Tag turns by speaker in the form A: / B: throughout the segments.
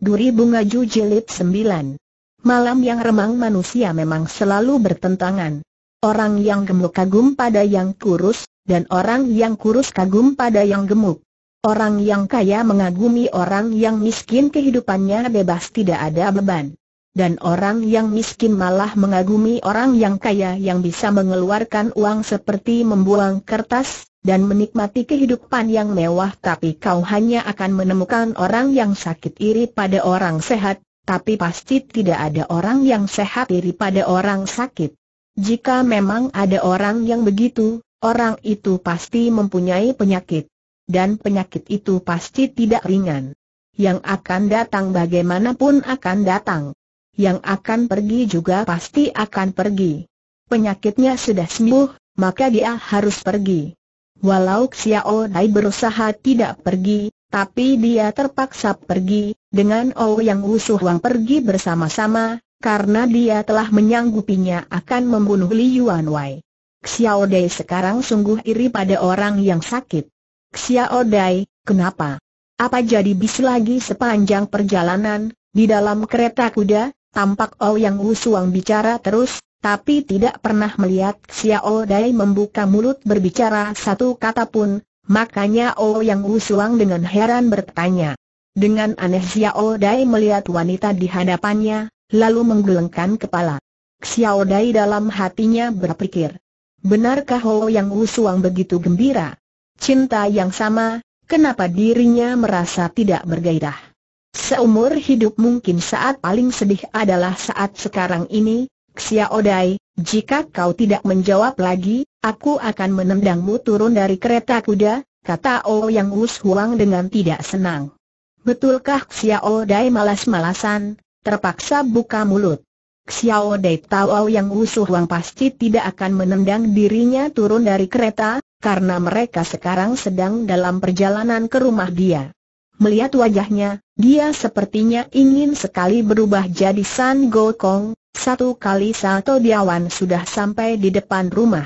A: Duri Bunga Ju Jilid 9 Malam yang remang manusia memang selalu bertentangan. Orang yang gemuk kagum pada yang kurus, dan orang yang kurus kagum pada yang gemuk. Orang yang kaya mengagumi orang yang miskin kehidupannya bebas tidak ada beban. Dan orang yang miskin malah mengagumi orang yang kaya yang bisa mengeluarkan uang seperti membuang kertas, dan menikmati kehidupan yang mewah tapi kau hanya akan menemukan orang yang sakit iri pada orang sehat, tapi pasti tidak ada orang yang sehat iri pada orang sakit. Jika memang ada orang yang begitu, orang itu pasti mempunyai penyakit. Dan penyakit itu pasti tidak ringan. Yang akan datang bagaimanapun akan datang. Yang akan pergi juga pasti akan pergi. Penyakitnya sudah sembuh, maka dia harus pergi. Walau Xiao Dai berusaha tidak pergi, tapi dia terpaksa pergi, dengan Ouyang Wusu Huang pergi bersama-sama, karena dia telah menyanggupinya akan membunuh Li Yuan Wei. Xiao Dai sekarang sungguh iri pada orang yang sakit. Xiao Dai, kenapa? Apa jadi bis lagi sepanjang perjalanan, di dalam kereta kuda, tampak Ouyang Wusuang bicara terus, tapi tidak pernah melihat Xiao Dai membuka mulut berbicara satu kata pun, makanya Oh Yang Wusuang dengan heran bertanya. Dengan aneh Xiao Dai melihat wanita di hadapannya, lalu menggelengkan kepala. Xiao Dai dalam hatinya berpikir, benarkah Oh Yang Wusuang begitu gembira? Cinta yang sama, kenapa dirinya merasa tidak bergairah? Seumur hidup mungkin saat paling sedih adalah saat sekarang ini, Xiaodai, jika kau tidak menjawab lagi, aku akan menendangmu turun dari kereta kuda, kata O oh Yang Wus Huang dengan tidak senang. Betulkah Xiaodai malas-malasan, terpaksa buka mulut? Xiaodai tahu O oh Yang Wus Huang pasti tidak akan menendang dirinya turun dari kereta, karena mereka sekarang sedang dalam perjalanan ke rumah dia. Melihat wajahnya, dia sepertinya ingin sekali berubah jadi San Gokong, satu kali Salto Diawan sudah sampai di depan rumah.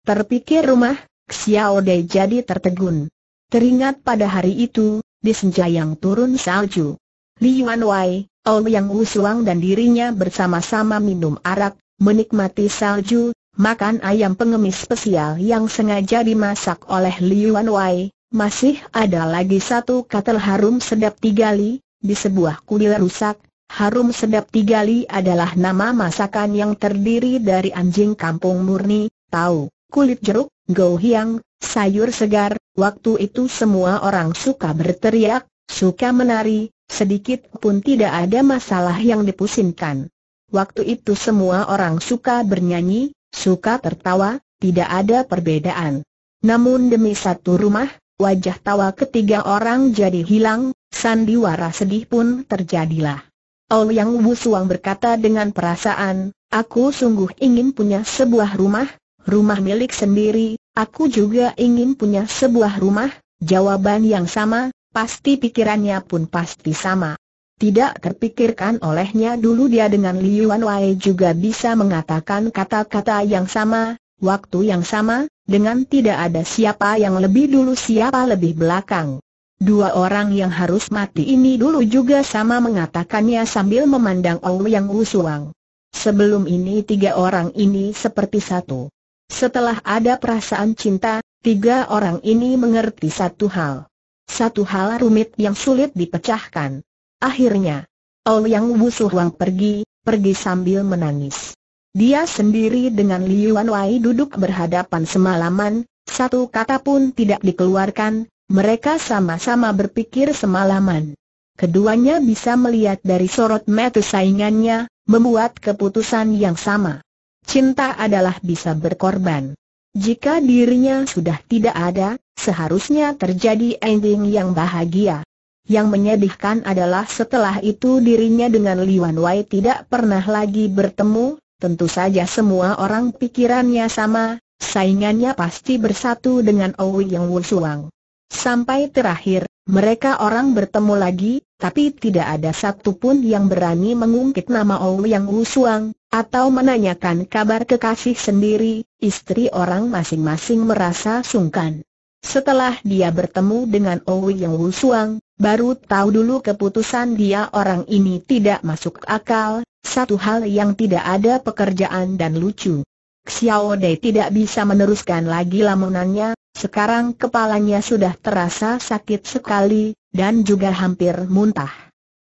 A: Terpikir rumah, Xiao Dei jadi tertegun. Teringat pada hari itu, di senja yang turun salju. Yuan Wei, Ong Yang Suang dan dirinya bersama-sama minum arak, menikmati salju, makan ayam pengemis spesial yang sengaja dimasak oleh Yuan Wei. Masih ada lagi satu katel harum sedap tiga li, di sebuah kuil rusak, Harum sedap tiga li adalah nama masakan yang terdiri dari anjing kampung murni, tahu, kulit jeruk, gohiang, sayur segar, waktu itu semua orang suka berteriak, suka menari, sedikit pun tidak ada masalah yang dipusingkan. Waktu itu semua orang suka bernyanyi, suka tertawa, tidak ada perbedaan. Namun demi satu rumah, wajah tawa ketiga orang jadi hilang, sandiwara sedih pun terjadilah. Ouyang Wusuang berkata dengan perasaan, aku sungguh ingin punya sebuah rumah, rumah milik sendiri, aku juga ingin punya sebuah rumah, jawaban yang sama, pasti pikirannya pun pasti sama. Tidak terpikirkan olehnya dulu dia dengan Liuan Wei juga bisa mengatakan kata-kata yang sama, waktu yang sama, dengan tidak ada siapa yang lebih dulu siapa lebih belakang. Dua orang yang harus mati ini dulu juga sama mengatakannya sambil memandang Yang Wusuang. Sebelum ini tiga orang ini seperti satu. Setelah ada perasaan cinta, tiga orang ini mengerti satu hal. Satu hal rumit yang sulit dipecahkan. Akhirnya, Wu Wusuang pergi, pergi sambil menangis. Dia sendiri dengan Liu Wai duduk berhadapan semalaman, satu kata pun tidak dikeluarkan, mereka sama-sama berpikir semalaman. Keduanya bisa melihat dari sorot mata saingannya, membuat keputusan yang sama. Cinta adalah bisa berkorban. Jika dirinya sudah tidak ada, seharusnya terjadi ending yang bahagia. Yang menyedihkan adalah setelah itu dirinya dengan Liwan Wai tidak pernah lagi bertemu, tentu saja semua orang pikirannya sama, saingannya pasti bersatu dengan Owi Yang Suang. Sampai terakhir, mereka orang bertemu lagi, tapi tidak ada satupun yang berani mengungkit nama Ouyang Wusuang, atau menanyakan kabar kekasih sendiri, istri orang masing-masing merasa sungkan. Setelah dia bertemu dengan Ouyang Wusuang, baru tahu dulu keputusan dia orang ini tidak masuk akal, satu hal yang tidak ada pekerjaan dan lucu. Xiao Dei tidak bisa meneruskan lagi lamunannya, sekarang kepalanya sudah terasa sakit sekali, dan juga hampir muntah.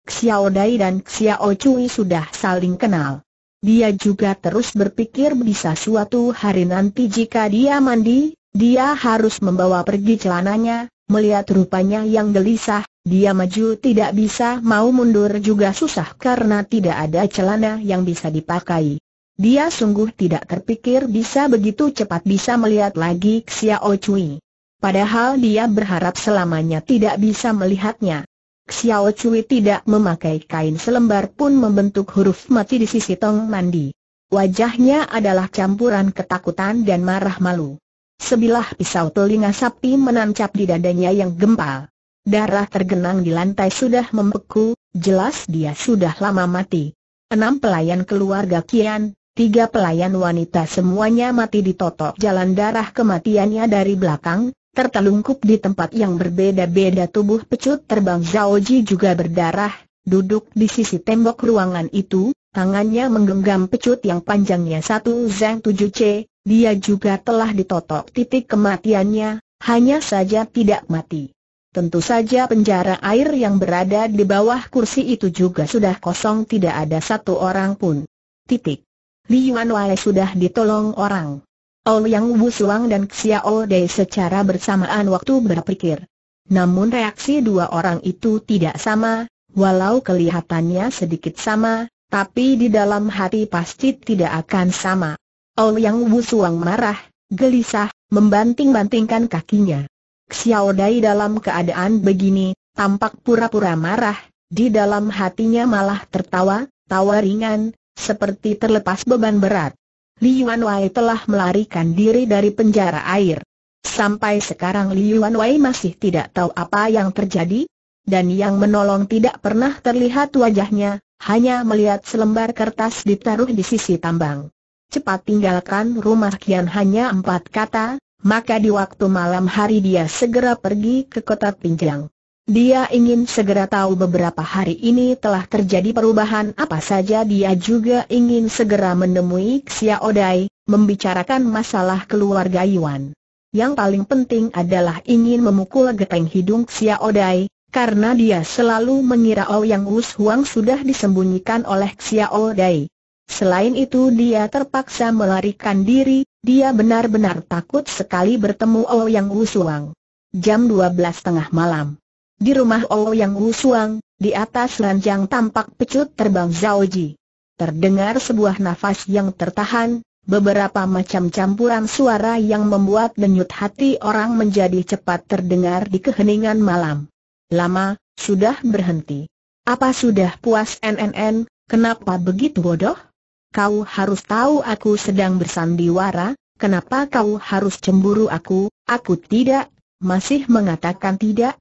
A: Xiao Dai dan Xiao Cui sudah saling kenal. Dia juga terus berpikir bisa suatu hari nanti jika dia mandi, dia harus membawa pergi celananya, melihat rupanya yang gelisah, dia maju tidak bisa mau mundur juga susah karena tidak ada celana yang bisa dipakai. Dia sungguh tidak terpikir bisa begitu cepat bisa melihat lagi Xiao Cui. Padahal dia berharap selamanya tidak bisa melihatnya. Xiao Cui tidak memakai kain selembar pun membentuk huruf mati di sisi tong mandi. Wajahnya adalah campuran ketakutan dan marah malu. Sebilah pisau telinga sapi menancap di dadanya yang gempal. Darah tergenang di lantai sudah membeku, jelas dia sudah lama mati. Enam pelayan keluarga Kian, Tiga pelayan wanita semuanya mati ditotok jalan darah kematiannya dari belakang, tertelungkup di tempat yang berbeda-beda tubuh pecut terbang Ji juga berdarah, duduk di sisi tembok ruangan itu, tangannya menggenggam pecut yang panjangnya satu Zeng 7C, dia juga telah ditotok titik kematiannya, hanya saja tidak mati. Tentu saja penjara air yang berada di bawah kursi itu juga sudah kosong tidak ada satu orang pun. Titik. Yuan Wei sudah ditolong orang. Ouyang Suang dan Xiao Dei secara bersamaan waktu berpikir. Namun reaksi dua orang itu tidak sama, walau kelihatannya sedikit sama, tapi di dalam hati pasti tidak akan sama. Ouyang Suang marah, gelisah, membanting-bantingkan kakinya. Xiao Dei dalam keadaan begini, tampak pura-pura marah, di dalam hatinya malah tertawa, tawa ringan, seperti terlepas beban berat. Li Yuan Wei telah melarikan diri dari penjara air. Sampai sekarang Li Yuan Wei masih tidak tahu apa yang terjadi, dan yang menolong tidak pernah terlihat wajahnya, hanya melihat selembar kertas ditaruh di sisi tambang. Cepat tinggalkan rumah kian hanya empat kata, maka di waktu malam hari dia segera pergi ke kota Pinjang. Dia ingin segera tahu beberapa hari ini telah terjadi perubahan apa saja dia juga ingin segera menemui Xia Odai, membicarakan masalah keluarga Yuan. Yang paling penting adalah ingin memukul geteng hidung Xia Odai, karena dia selalu mengira oh Yang Wus Huang sudah disembunyikan oleh Xia Odai. Selain itu dia terpaksa melarikan diri, dia benar-benar takut sekali bertemu oh Yang Wus Huang. Jam 12.30 malam di rumah Ouyang Wusuang, di atas ranjang tampak pecut terbang Zhao Ji. Terdengar sebuah nafas yang tertahan, beberapa macam campuran suara yang membuat denyut hati orang menjadi cepat terdengar di keheningan malam. Lama, sudah berhenti. Apa sudah puas NNN, kenapa begitu bodoh? Kau harus tahu aku sedang bersandiwara, kenapa kau harus cemburu aku, aku tidak, masih mengatakan tidak,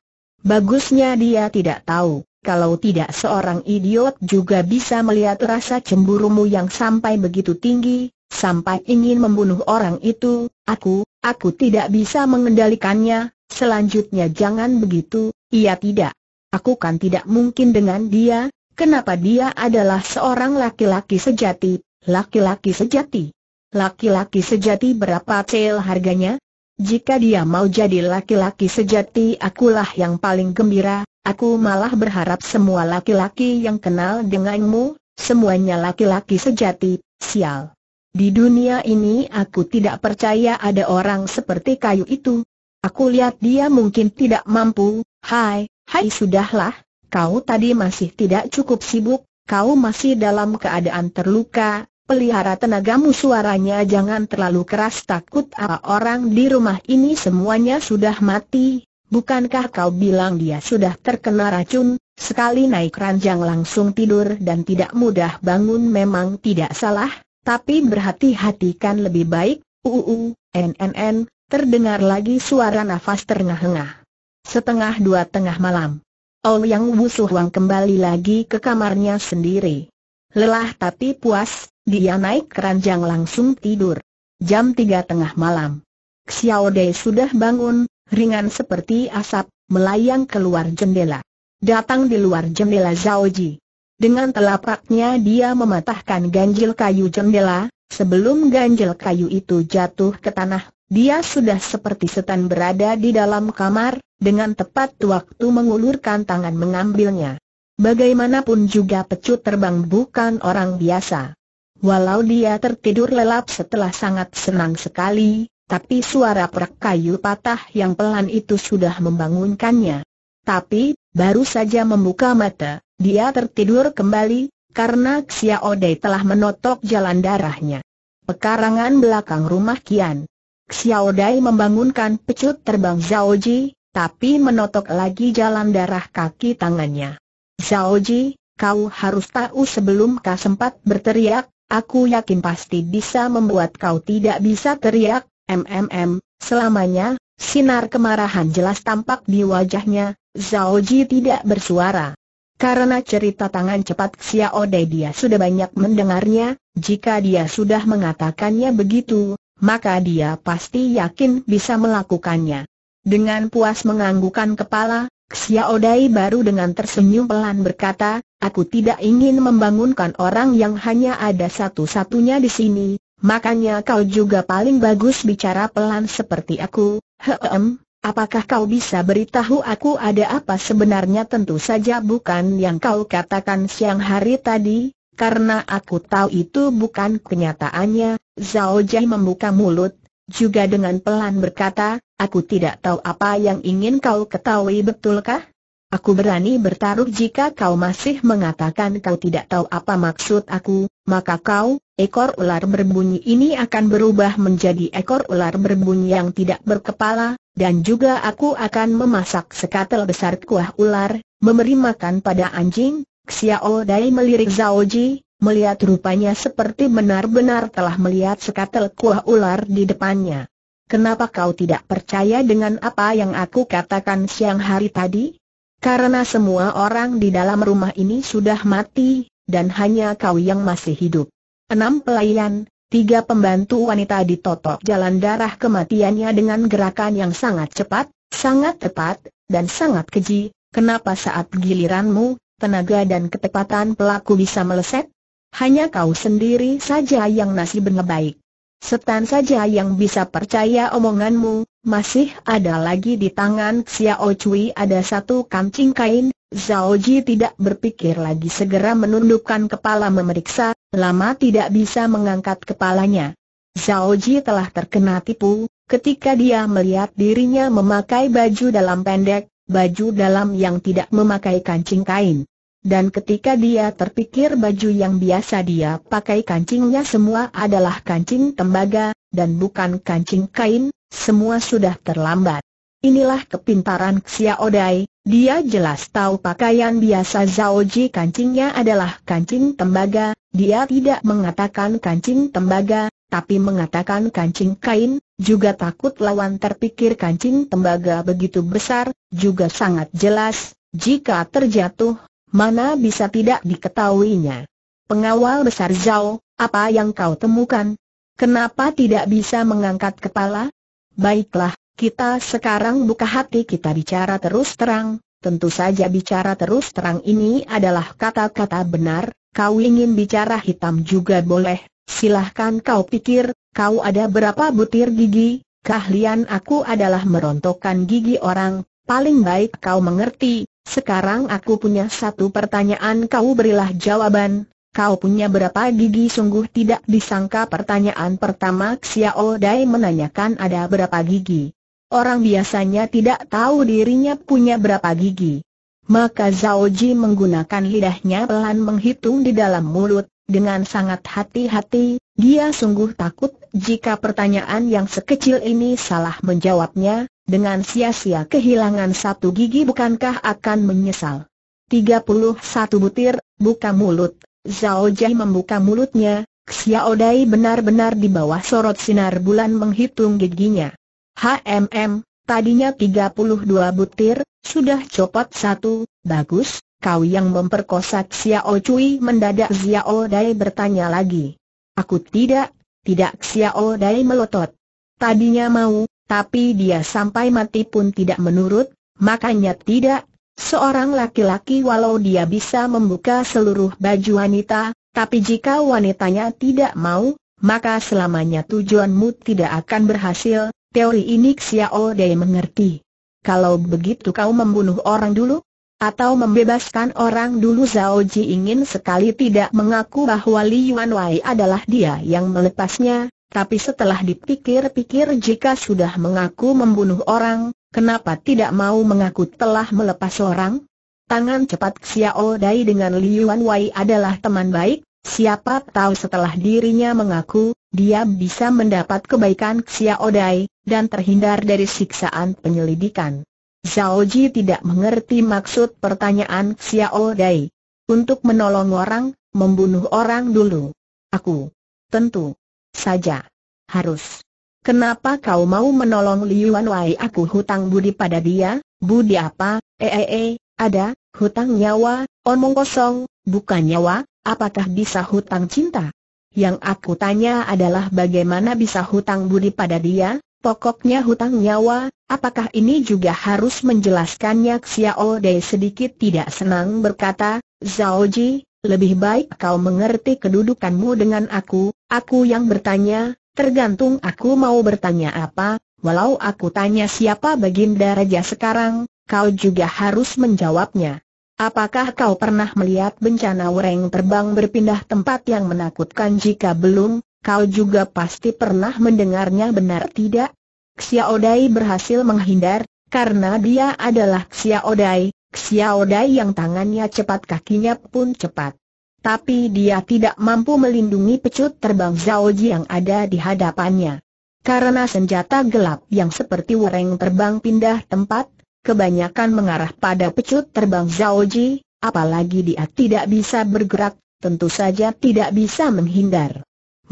A: Bagusnya dia tidak tahu, kalau tidak seorang idiot juga bisa melihat rasa cemburumu yang sampai begitu tinggi, sampai ingin membunuh orang itu, aku, aku tidak bisa mengendalikannya, selanjutnya jangan begitu, Ia tidak. Aku kan tidak mungkin dengan dia, kenapa dia adalah seorang laki-laki sejati, laki-laki sejati. Laki-laki sejati berapa cel harganya? Jika dia mau jadi laki-laki sejati akulah yang paling gembira, aku malah berharap semua laki-laki yang kenal denganmu, semuanya laki-laki sejati, sial. Di dunia ini aku tidak percaya ada orang seperti kayu itu. Aku lihat dia mungkin tidak mampu, hai, hai sudahlah, kau tadi masih tidak cukup sibuk, kau masih dalam keadaan terluka, pelihara tenagamu suaranya jangan terlalu keras takut apa orang di rumah ini semuanya sudah mati, bukankah kau bilang dia sudah terkena racun, sekali naik ranjang langsung tidur dan tidak mudah bangun memang tidak salah, tapi berhati-hatikan lebih baik, uu, nnn, terdengar lagi suara nafas terengah-engah. Setengah dua tengah malam. Ouyang oh, Wusuhuang kembali lagi ke kamarnya sendiri. Lelah tapi puas, dia naik keranjang langsung tidur. Jam tiga tengah malam. Xiao Dei sudah bangun, ringan seperti asap, melayang keluar jendela. Datang di luar jendela Zhao Ji. Dengan telapaknya dia mematahkan ganjil kayu jendela, sebelum ganjil kayu itu jatuh ke tanah, dia sudah seperti setan berada di dalam kamar, dengan tepat waktu mengulurkan tangan mengambilnya. Bagaimanapun juga pecut terbang bukan orang biasa. Walau dia tertidur lelap setelah sangat senang sekali, tapi suara perak kayu patah yang pelan itu sudah membangunkannya. Tapi, baru saja membuka mata, dia tertidur kembali, karena Xia Odei telah menotok jalan darahnya. Pekarangan belakang rumah Kian. Xia Odei membangunkan pecut terbang Zhao Ji, tapi menotok lagi jalan darah kaki tangannya. Zhao Ji, kau harus tahu sebelum kau sempat berteriak, Aku yakin pasti bisa membuat kau tidak bisa teriak, MMM, selamanya, sinar kemarahan jelas tampak di wajahnya, Zhao Ji tidak bersuara. Karena cerita tangan cepat Xiao Dai dia sudah banyak mendengarnya, jika dia sudah mengatakannya begitu, maka dia pasti yakin bisa melakukannya. Dengan puas menganggukan kepala, Xiaodai baru dengan tersenyum pelan berkata, aku tidak ingin membangunkan orang yang hanya ada satu-satunya di sini, makanya kau juga paling bagus bicara pelan seperti aku, heem, apakah kau bisa beritahu aku ada apa sebenarnya tentu saja bukan yang kau katakan siang hari tadi, karena aku tahu itu bukan kenyataannya, Zhao Jai membuka mulut, juga dengan pelan berkata, aku tidak tahu apa yang ingin kau ketahui betulkah? Aku berani bertaruh jika kau masih mengatakan kau tidak tahu apa maksud aku, maka kau, ekor ular berbunyi ini akan berubah menjadi ekor ular berbunyi yang tidak berkepala, dan juga aku akan memasak sekatel besar kuah ular, memberi makan pada anjing, Xiao Dai melirik Zhao Ji, melihat rupanya seperti benar-benar telah melihat sekatel kuah ular di depannya. Kenapa kau tidak percaya dengan apa yang aku katakan siang hari tadi? Karena semua orang di dalam rumah ini sudah mati, dan hanya kau yang masih hidup. Enam pelayan, tiga pembantu wanita ditotok jalan darah kematiannya dengan gerakan yang sangat cepat, sangat tepat, dan sangat keji, kenapa saat giliranmu, tenaga dan ketepatan pelaku bisa meleset? Hanya kau sendiri saja yang nasibnya baik. Setan saja yang bisa percaya omonganmu, masih ada lagi di tangan Xiao Cui ada satu kancing kain, Zhao Ji tidak berpikir lagi segera menundukkan kepala memeriksa, lama tidak bisa mengangkat kepalanya. Zhao Ji telah terkena tipu, ketika dia melihat dirinya memakai baju dalam pendek, baju dalam yang tidak memakai kancing kain dan ketika dia terpikir baju yang biasa dia pakai kancingnya semua adalah kancing tembaga, dan bukan kancing kain, semua sudah terlambat. Inilah kepintaran Xiaodai, dia jelas tahu pakaian biasa Zhao Ji kancingnya adalah kancing tembaga, dia tidak mengatakan kancing tembaga, tapi mengatakan kancing kain, juga takut lawan terpikir kancing tembaga begitu besar, juga sangat jelas, jika terjatuh, mana bisa tidak diketahuinya. Pengawal besar Zhao, apa yang kau temukan? Kenapa tidak bisa mengangkat kepala? Baiklah, kita sekarang buka hati kita bicara terus terang, tentu saja bicara terus terang ini adalah kata-kata benar, kau ingin bicara hitam juga boleh, silahkan kau pikir, kau ada berapa butir gigi, keahlian aku adalah merontokkan gigi orang, paling baik kau mengerti, sekarang aku punya satu pertanyaan kau berilah jawaban, kau punya berapa gigi sungguh tidak disangka pertanyaan pertama Xiao Dai menanyakan ada berapa gigi. Orang biasanya tidak tahu dirinya punya berapa gigi. Maka Zhao Ji menggunakan lidahnya pelan menghitung di dalam mulut, dengan sangat hati-hati, dia sungguh takut jika pertanyaan yang sekecil ini salah menjawabnya, dengan sia-sia kehilangan satu gigi bukankah akan menyesal. 31 butir, buka mulut. Zhao Jai membuka mulutnya, Xiao Dai benar-benar di bawah sorot sinar bulan menghitung giginya. HMM, tadinya 32 butir, sudah copot satu, bagus, kau yang memperkosa Xiao Cui mendadak Xiao Dai bertanya lagi. Aku tidak, tidak Xiao Dai melotot. Tadinya mau, tapi dia sampai mati pun tidak menurut, makanya tidak. Seorang laki-laki walau dia bisa membuka seluruh baju wanita, tapi jika wanitanya tidak mau, maka selamanya tujuanmu tidak akan berhasil, teori ini Xiao Dai mengerti. Kalau begitu kau membunuh orang dulu? Atau membebaskan orang dulu Zhao Ji ingin sekali tidak mengaku bahwa Li Yuan Wei adalah dia yang melepasnya, tapi setelah dipikir-pikir jika sudah mengaku membunuh orang, kenapa tidak mau mengaku telah melepas orang? Tangan cepat Xiao Dai dengan Li Yuan Wei adalah teman baik, siapa tahu setelah dirinya mengaku, dia bisa mendapat kebaikan Xiao Dai, dan terhindar dari siksaan penyelidikan. Zhao Ji tidak mengerti maksud pertanyaan Xiao Dai. Untuk menolong orang, membunuh orang dulu. Aku. Tentu. Saja. Harus. Kenapa kau mau menolong Liuan Wai aku hutang budi pada dia, budi apa, ee, eh, -e eh, -e, eh. ada, hutang nyawa, omong kosong, bukan nyawa, apakah bisa hutang cinta? Yang aku tanya adalah bagaimana bisa hutang budi pada dia, Pokoknya hutang nyawa, apakah ini juga harus menjelaskannya Xiao Dei sedikit tidak senang berkata, Zhao Ji, lebih baik kau mengerti kedudukanmu dengan aku, aku yang bertanya, tergantung aku mau bertanya apa, walau aku tanya siapa baginda raja sekarang, kau juga harus menjawabnya. Apakah kau pernah melihat bencana wereng terbang berpindah tempat yang menakutkan jika belum, Kau juga pasti pernah mendengarnya benar tidak? Xiaodai berhasil menghindar, karena dia adalah Xiaodai, Xiaodai yang tangannya cepat kakinya pun cepat. Tapi dia tidak mampu melindungi pecut terbang Zhao Zhaoji yang ada di hadapannya. Karena senjata gelap yang seperti wereng terbang pindah tempat, kebanyakan mengarah pada pecut terbang Zhao Zhaoji, apalagi dia tidak bisa bergerak, tentu saja tidak bisa menghindar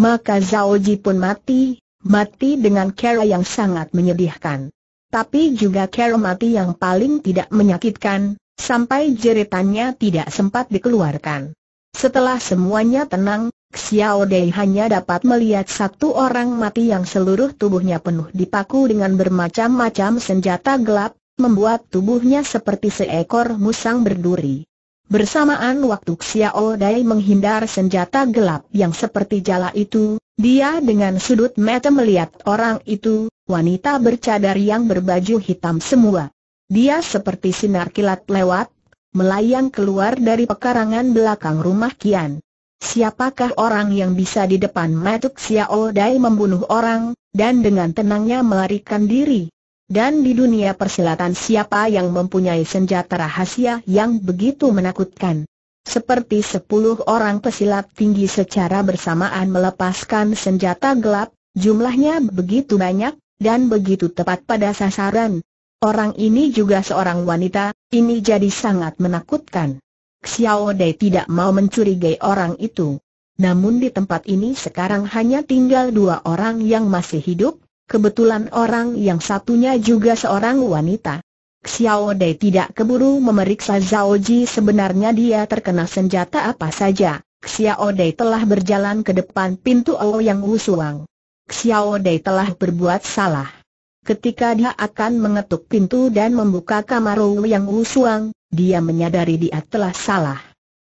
A: maka Zhao Ji pun mati, mati dengan cara yang sangat menyedihkan. Tapi juga cara mati yang paling tidak menyakitkan, sampai jeritannya tidak sempat dikeluarkan. Setelah semuanya tenang, Xiao Dei hanya dapat melihat satu orang mati yang seluruh tubuhnya penuh dipaku dengan bermacam-macam senjata gelap, membuat tubuhnya seperti seekor musang berduri. Bersamaan waktu Xiao Dai menghindar senjata gelap yang seperti jala itu, dia dengan sudut mata melihat orang itu, wanita bercadar yang berbaju hitam semua. Dia seperti sinar kilat lewat, melayang keluar dari pekarangan belakang rumah Kian. Siapakah orang yang bisa di depan Matuk Xiao Dai membunuh orang, dan dengan tenangnya melarikan diri? Dan di dunia persilatan siapa yang mempunyai senjata rahasia yang begitu menakutkan? Seperti sepuluh orang pesilat tinggi secara bersamaan melepaskan senjata gelap, jumlahnya begitu banyak, dan begitu tepat pada sasaran. Orang ini juga seorang wanita, ini jadi sangat menakutkan. Xiao Dei tidak mau mencurigai orang itu. Namun di tempat ini sekarang hanya tinggal dua orang yang masih hidup, Kebetulan orang yang satunya juga seorang wanita. Xiao Dei tidak keburu memeriksa Zhao Ji sebenarnya dia terkena senjata apa saja. Xiao Dei telah berjalan ke depan pintu Yang Wusuang. Xiao Dei telah berbuat salah. Ketika dia akan mengetuk pintu dan membuka kamar Yang Wusuang, dia menyadari dia telah salah.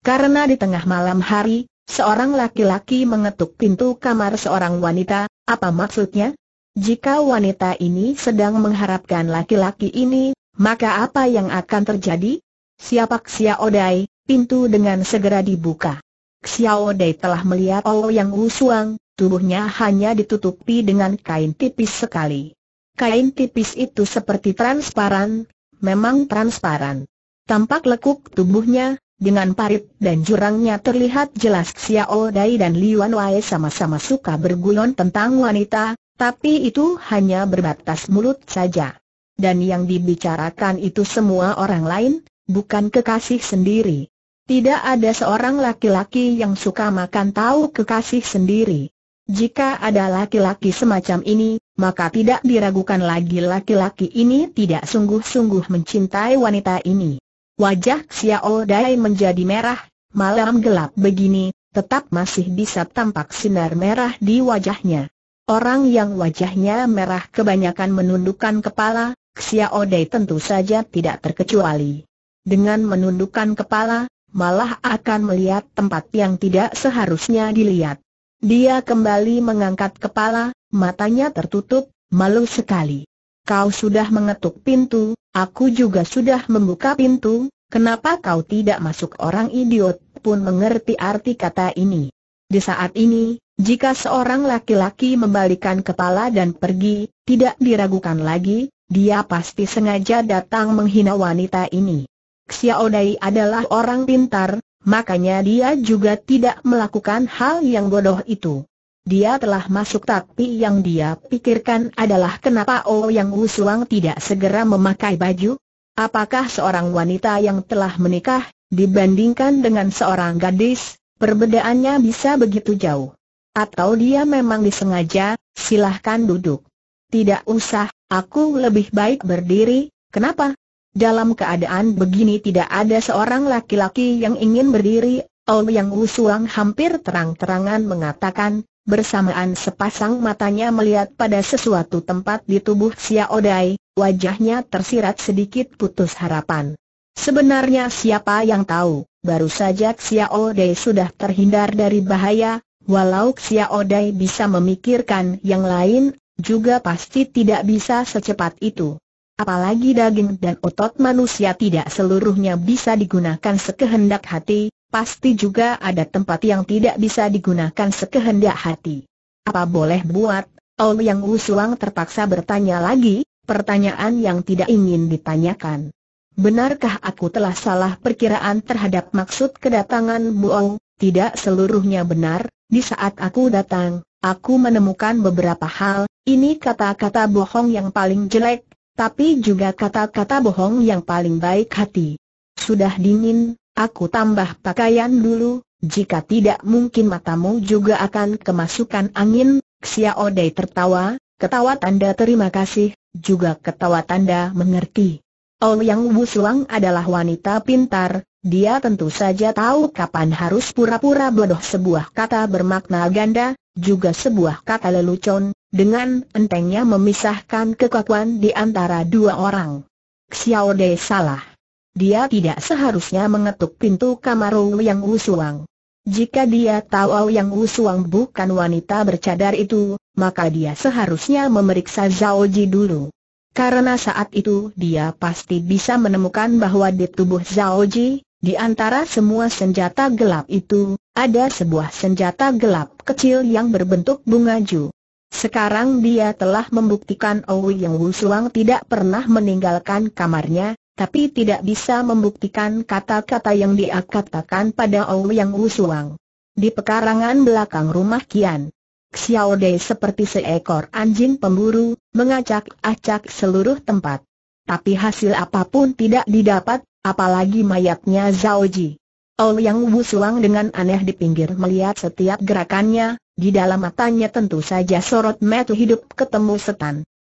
A: Karena di tengah malam hari, seorang laki-laki mengetuk pintu kamar seorang wanita, apa maksudnya? Jika wanita ini sedang mengharapkan laki-laki ini, maka apa yang akan terjadi? Siapa Xiao Dai, pintu dengan segera dibuka. Xiao Dai telah melihat Ou oh Yang Usuang, tubuhnya hanya ditutupi dengan kain tipis sekali. Kain tipis itu seperti transparan, memang transparan. Tampak lekuk tubuhnya, dengan parit dan jurangnya terlihat jelas Xiao Dai dan Liuan Wei sama-sama suka bergulon tentang wanita, tapi itu hanya berbatas mulut saja. Dan yang dibicarakan itu semua orang lain, bukan kekasih sendiri. Tidak ada seorang laki-laki yang suka makan tahu kekasih sendiri. Jika ada laki-laki semacam ini, maka tidak diragukan lagi laki-laki ini tidak sungguh-sungguh mencintai wanita ini. Wajah Xiao Dai menjadi merah, malam gelap begini, tetap masih bisa tampak sinar merah di wajahnya. Orang yang wajahnya merah kebanyakan menundukkan kepala, Xiao Dei tentu saja tidak terkecuali. Dengan menundukkan kepala, malah akan melihat tempat yang tidak seharusnya dilihat. Dia kembali mengangkat kepala, matanya tertutup, malu sekali. Kau sudah mengetuk pintu, aku juga sudah membuka pintu, kenapa kau tidak masuk orang idiot pun mengerti arti kata ini. Di saat ini, jika seorang laki-laki membalikan kepala dan pergi, tidak diragukan lagi, dia pasti sengaja datang menghina wanita ini. Xiao adalah orang pintar, makanya dia juga tidak melakukan hal yang bodoh itu. Dia telah masuk tapi yang dia pikirkan adalah kenapa Oh Yang Wusuang tidak segera memakai baju? Apakah seorang wanita yang telah menikah, dibandingkan dengan seorang gadis, perbedaannya bisa begitu jauh? Atau dia memang disengaja, silahkan duduk. Tidak usah, aku lebih baik berdiri, kenapa? Dalam keadaan begini tidak ada seorang laki-laki yang ingin berdiri, Ol Yang Wusuang hampir terang-terangan mengatakan, bersamaan sepasang matanya melihat pada sesuatu tempat di tubuh Xiao Dai, wajahnya tersirat sedikit putus harapan. Sebenarnya siapa yang tahu, baru saja Xiao Dai sudah terhindar dari bahaya, Walau Xia Odai bisa memikirkan yang lain, juga pasti tidak bisa secepat itu. Apalagi daging dan otot manusia tidak seluruhnya bisa digunakan sekehendak hati, pasti juga ada tempat yang tidak bisa digunakan sekehendak hati. Apa boleh buat, Ol Yang usulang terpaksa bertanya lagi, pertanyaan yang tidak ingin ditanyakan. Benarkah aku telah salah perkiraan terhadap maksud kedatangan Ong? tidak seluruhnya benar, di saat aku datang, aku menemukan beberapa hal, ini kata-kata bohong yang paling jelek, tapi juga kata-kata bohong yang paling baik hati. Sudah dingin, aku tambah pakaian dulu, jika tidak mungkin matamu juga akan kemasukan angin, Xiao Dei tertawa, ketawa tanda terima kasih, juga ketawa tanda mengerti. Ouyang Wusuang adalah wanita pintar, dia tentu saja tahu kapan harus pura-pura bodoh sebuah kata bermakna ganda, juga sebuah kata lelucon, dengan entengnya memisahkan kekakuan di antara dua orang. Xiao De salah. Dia tidak seharusnya mengetuk pintu kamar Yang Wusuang. Jika dia tahu Yang Wusuang bukan wanita bercadar itu, maka dia seharusnya memeriksa Zhao Ji dulu. Karena saat itu dia pasti bisa menemukan bahwa di tubuh Zhao Ji, di antara semua senjata gelap itu, ada sebuah senjata gelap kecil yang berbentuk bunga ju. Sekarang dia telah membuktikan Owi Yang Wusuang tidak pernah meninggalkan kamarnya, tapi tidak bisa membuktikan kata-kata yang dia katakan pada Owi Yang Wusuang. Di pekarangan belakang rumah Kian, Xiao Dei seperti seekor anjing pemburu, mengacak-acak seluruh tempat. Tapi hasil apapun tidak didapat, Apalagi mayatnya Zhao Ji. Yang yang Wusuang dengan aneh di pinggir melihat setiap gerakannya, di dalam matanya tentu saja sorot metu hidup ketemu setan.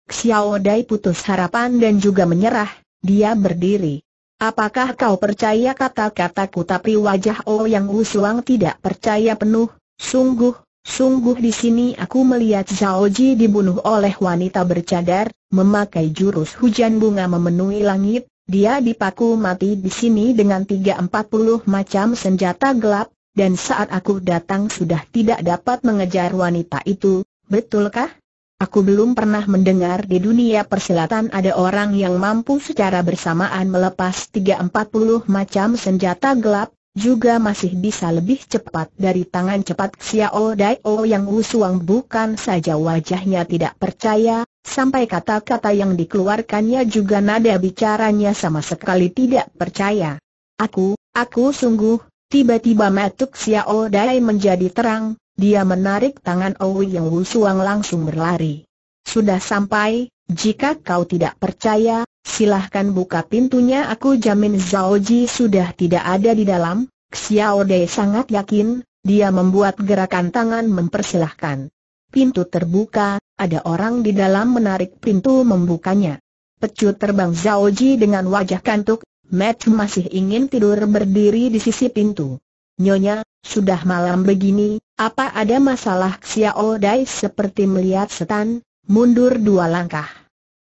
A: Xiao Dai putus harapan dan juga menyerah, dia berdiri. Apakah kau percaya kata-kataku tapi wajah yang Wusuang tidak percaya penuh, sungguh, Sungguh di sini aku melihat Zhao Ji dibunuh oleh wanita bercadar, memakai jurus hujan bunga memenuhi langit, dia dipaku mati di sini dengan 340 macam senjata gelap, dan saat aku datang sudah tidak dapat mengejar wanita itu, betulkah? Aku belum pernah mendengar di dunia persilatan ada orang yang mampu secara bersamaan melepas 340 macam senjata gelap, juga masih bisa lebih cepat dari tangan cepat Xiao Dai O yang usuang bukan saja wajahnya tidak percaya, sampai kata-kata yang dikeluarkannya juga nada bicaranya sama sekali tidak percaya. Aku, aku sungguh, tiba-tiba matuk Xiao Dai menjadi terang, dia menarik tangan Owi yang usuang langsung berlari. Sudah sampai, jika kau tidak percaya, silahkan buka pintunya aku jamin Zhao Ji sudah tidak ada di dalam. Xiao Dei sangat yakin, dia membuat gerakan tangan mempersilahkan. Pintu terbuka, ada orang di dalam menarik pintu membukanya. Pecut terbang Zhao Ji dengan wajah kantuk, Matt masih ingin tidur berdiri di sisi pintu. Nyonya, sudah malam begini, apa ada masalah Xiao Dai seperti melihat setan, mundur dua langkah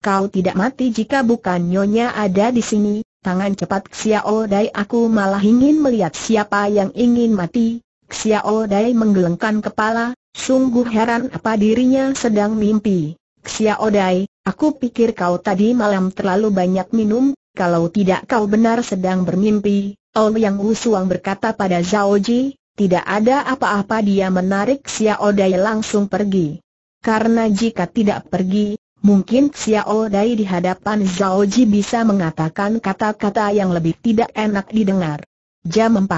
A: kau tidak mati jika bukan Nyonya ada di sini, tangan cepat Xiao Dai aku malah ingin melihat siapa yang ingin mati, Xiao Dai menggelengkan kepala, sungguh heran apa dirinya sedang mimpi. Xiao Dai, aku pikir kau tadi malam terlalu banyak minum, kalau tidak kau benar sedang bermimpi, Yang Usuang berkata pada Zhao Ji, tidak ada apa-apa dia menarik Xiao Dai langsung pergi. Karena jika tidak pergi, Mungkin Xiao Dai di hadapan Zhao Ji bisa mengatakan kata-kata yang lebih tidak enak didengar. Jam 4.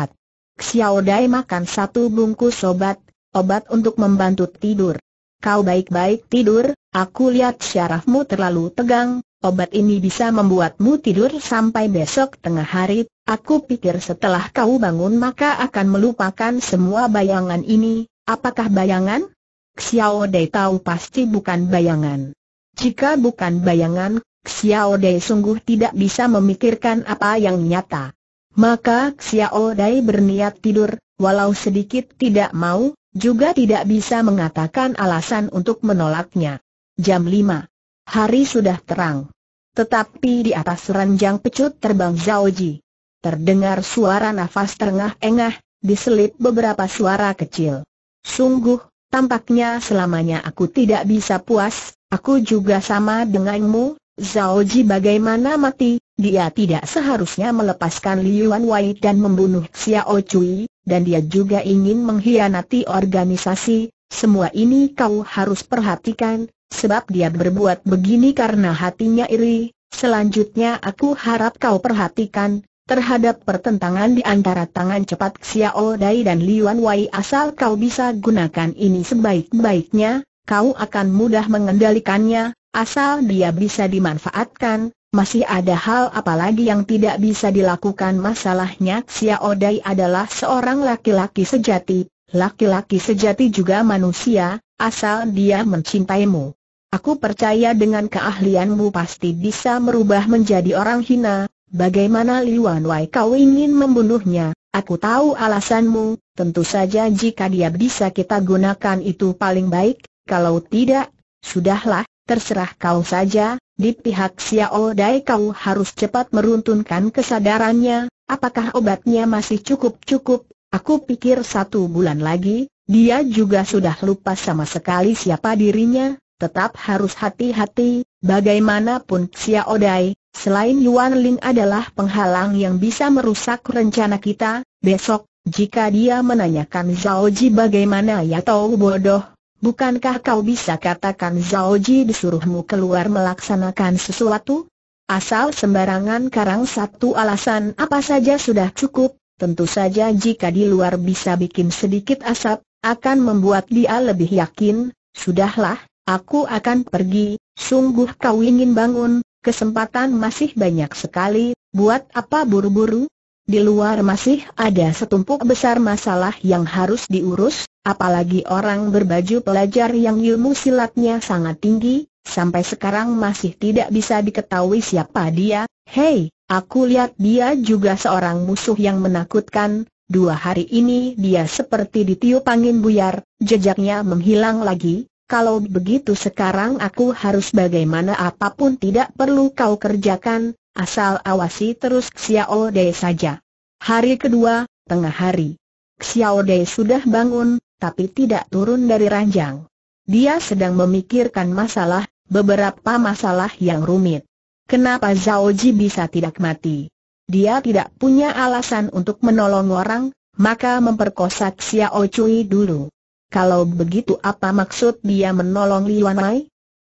A: Xiao Dai makan satu bungkus obat, obat untuk membantu tidur. Kau baik-baik tidur, aku lihat syarafmu terlalu tegang, obat ini bisa membuatmu tidur sampai besok tengah hari. Aku pikir setelah kau bangun maka akan melupakan semua bayangan ini, apakah bayangan? Xiao Dai tahu pasti bukan bayangan. Jika bukan bayangan, Xiao Dai sungguh tidak bisa memikirkan apa yang nyata. Maka Xiao Dai berniat tidur, walau sedikit tidak mau, juga tidak bisa mengatakan alasan untuk menolaknya. Jam 5. Hari sudah terang. Tetapi di atas ranjang pecut terbang Zhao Ji, Terdengar suara nafas terengah-engah, diselip beberapa suara kecil. Sungguh, tampaknya selamanya aku tidak bisa puas, Aku juga sama denganmu, Zhao Ji bagaimana mati, dia tidak seharusnya melepaskan Liuan Wai dan membunuh Xiao Cui, dan dia juga ingin mengkhianati organisasi, semua ini kau harus perhatikan, sebab dia berbuat begini karena hatinya iri, selanjutnya aku harap kau perhatikan, terhadap pertentangan di antara tangan cepat Xiao Dai dan Liuan Wai asal kau bisa gunakan ini sebaik-baiknya, kau akan mudah mengendalikannya, asal dia bisa dimanfaatkan, masih ada hal apalagi yang tidak bisa dilakukan masalahnya Xiao Dai adalah seorang laki-laki sejati, laki-laki sejati juga manusia, asal dia mencintaimu. Aku percaya dengan keahlianmu pasti bisa merubah menjadi orang hina, bagaimana Wan Wai kau ingin membunuhnya, aku tahu alasanmu, tentu saja jika dia bisa kita gunakan itu paling baik, kalau tidak, sudahlah, terserah kau saja, di pihak Xiao Dai kau harus cepat meruntunkan kesadarannya, apakah obatnya masih cukup-cukup, aku pikir satu bulan lagi, dia juga sudah lupa sama sekali siapa dirinya, tetap harus hati-hati, bagaimanapun Xiao Dai, selain Yuan Ling adalah penghalang yang bisa merusak rencana kita, besok, jika dia menanyakan Zhao Ji bagaimana ya tahu bodoh, Bukankah kau bisa katakan Zaoji disuruhmu keluar melaksanakan sesuatu? Asal sembarangan karang satu alasan apa saja sudah cukup, tentu saja jika di luar bisa bikin sedikit asap, akan membuat dia lebih yakin, sudahlah, aku akan pergi, sungguh kau ingin bangun, kesempatan masih banyak sekali, buat apa buru-buru? Di luar masih ada setumpuk besar masalah yang harus diurus, apalagi orang berbaju pelajar yang ilmu silatnya sangat tinggi, sampai sekarang masih tidak bisa diketahui siapa dia. Hei, aku lihat dia juga seorang musuh yang menakutkan, dua hari ini dia seperti ditiup angin buyar, jejaknya menghilang lagi. Kalau begitu sekarang aku harus bagaimana apapun tidak perlu kau kerjakan, Asal awasi terus Xiao Dei saja. Hari kedua, tengah hari. Xiao Dei sudah bangun, tapi tidak turun dari ranjang. Dia sedang memikirkan masalah, beberapa masalah yang rumit. Kenapa Zhao Ji bisa tidak mati? Dia tidak punya alasan untuk menolong orang, maka memperkosa Xiao Cui dulu. Kalau begitu apa maksud dia menolong Wan Mai?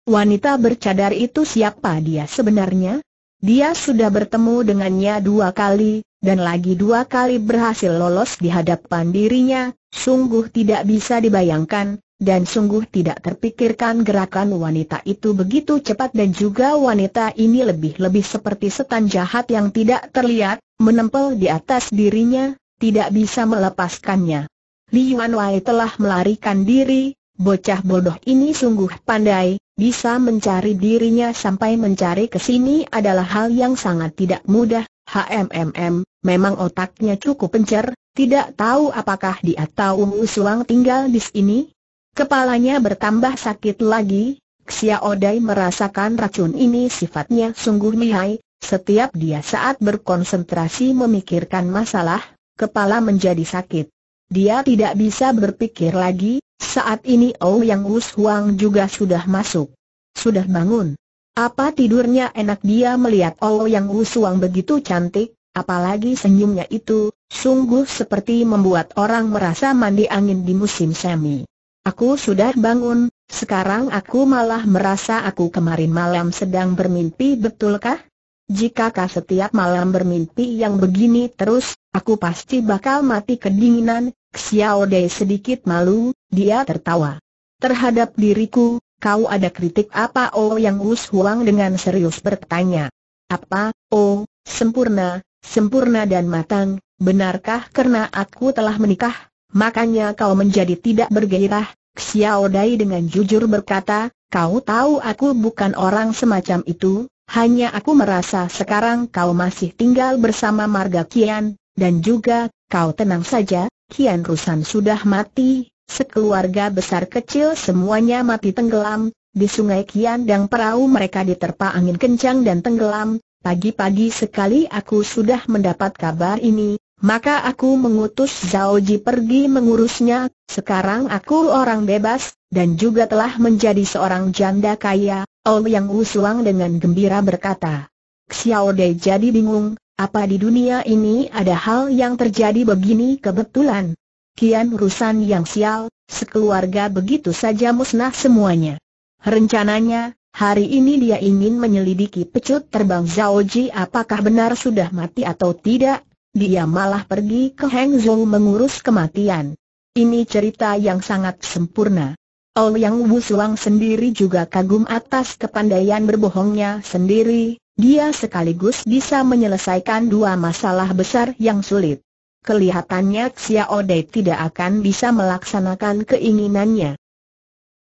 A: Wanita bercadar itu siapa dia sebenarnya? Dia sudah bertemu dengannya dua kali, dan lagi dua kali berhasil lolos di hadapan dirinya, sungguh tidak bisa dibayangkan, dan sungguh tidak terpikirkan gerakan wanita itu begitu cepat dan juga wanita ini lebih-lebih seperti setan jahat yang tidak terlihat, menempel di atas dirinya, tidak bisa melepaskannya. Li Yuan Wai telah melarikan diri, Bocah bodoh ini sungguh pandai, bisa mencari dirinya sampai mencari ke sini adalah hal yang sangat tidak mudah. HMMM, memang otaknya cukup pencer, tidak tahu apakah dia tahu Musuang tinggal di sini? Kepalanya bertambah sakit lagi, Xia Odai merasakan racun ini sifatnya sungguh mihai. setiap dia saat berkonsentrasi memikirkan masalah, kepala menjadi sakit. Dia tidak bisa berpikir lagi, saat ini oh Yang Us Huang juga sudah masuk. Sudah bangun. Apa tidurnya enak dia melihat oh Yang Us Huang begitu cantik, apalagi senyumnya itu, sungguh seperti membuat orang merasa mandi angin di musim semi. Aku sudah bangun, sekarang aku malah merasa aku kemarin malam sedang bermimpi betulkah? jika Jikakah setiap malam bermimpi yang begini terus, aku pasti bakal mati kedinginan, Xiao Dei sedikit malu, dia tertawa. Terhadap diriku, kau ada kritik apa Oh yang Us Huang dengan serius bertanya. Apa, Oh, sempurna, sempurna dan matang, benarkah karena aku telah menikah, makanya kau menjadi tidak bergairah? Xiao Dai dengan jujur berkata, kau tahu aku bukan orang semacam itu, hanya aku merasa sekarang kau masih tinggal bersama Marga Kian, dan juga, kau tenang saja, Kian Rusan sudah mati, sekeluarga besar kecil semuanya mati tenggelam, di sungai Kian dan perahu mereka diterpa angin kencang dan tenggelam, pagi-pagi sekali aku sudah mendapat kabar ini, maka aku mengutus Zhao Ji pergi mengurusnya, sekarang aku orang bebas, dan juga telah menjadi seorang janda kaya, Ou Yang Suang dengan gembira berkata. Xiao Dei jadi bingung, apa di dunia ini ada hal yang terjadi begini kebetulan? Kian urusan yang sial, sekeluarga begitu saja musnah semuanya. Rencananya, hari ini dia ingin menyelidiki pecut terbang Zhao Ji apakah benar sudah mati atau tidak, dia malah pergi ke Hangzhou mengurus kematian. Ini cerita yang sangat sempurna. Ouyang Suang sendiri juga kagum atas kepandaian berbohongnya sendiri, dia sekaligus bisa menyelesaikan dua masalah besar yang sulit. Kelihatannya Xiao Dai tidak akan bisa melaksanakan keinginannya.